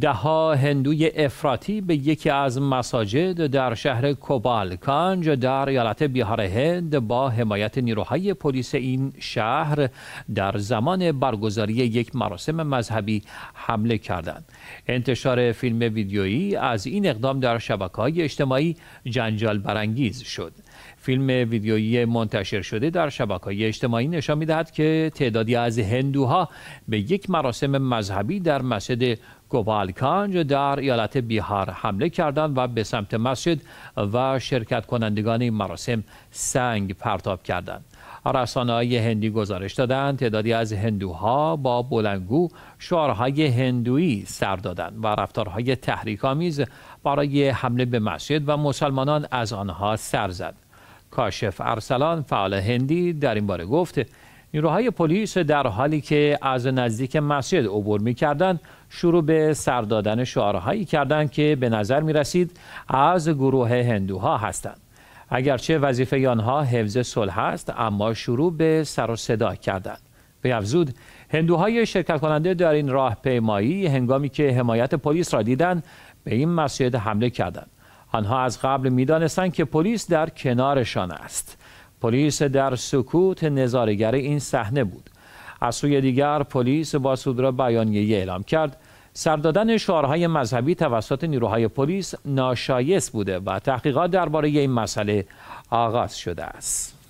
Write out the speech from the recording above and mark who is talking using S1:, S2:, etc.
S1: ده ها هندوی افراطی به یکی از مساجد در شهر کوبالکانج در ایالت بیهار هند با حمایت نیروهای پلیس این شهر در زمان برگزاری یک مراسم مذهبی حمله کردند. انتشار فیلم ویدیویی از این اقدام در شبکه های اجتماعی جنجال برانگیز شد. فیلم ویدیویی منتشر شده در شبکه‌های اجتماعی نشان میدهد که تعدادی از هندوها به یک مراسم مذهبی در مسجد گوبالکانج در ایالت بیهار حمله کردند و به سمت مسجد و شرکت کنندگان این مراسم سنگ پرتاب کردند. رسانه های هندی گزارش دادند تعدادی از هندوها با بلنگو شعارهای هندویی سر دادند و رفتارهای آمیز برای حمله به مسجد و مسلمانان از آنها سر زد. کاشف ارسلان فعال هندی در این باره گفت نیروهای پلیس در حالی که از نزدیک مسجد عبور می شروع به سر دادن شعارهایی کردند که به نظر می رسید از گروه هندوها هستند اگرچه وظیفه آنها حفظ صلح است اما شروع به سر و صدا کردند به افزود هندوهای شرکت کننده در این راهپیمایی هنگامی که حمایت پلیس را دیدند به این مسجد حمله کردند آنها از قبل میدانستند که پلیس در کنارشان است پلیس در سکوت نظارگر این صحنه بود از سوی دیگر پلیس با صدور بیانیه اعلام کرد سر دادن شعارهای مذهبی توسط نیروهای پلیس ناشایست بوده و تحقیقات درباره این مسئله آغاز شده است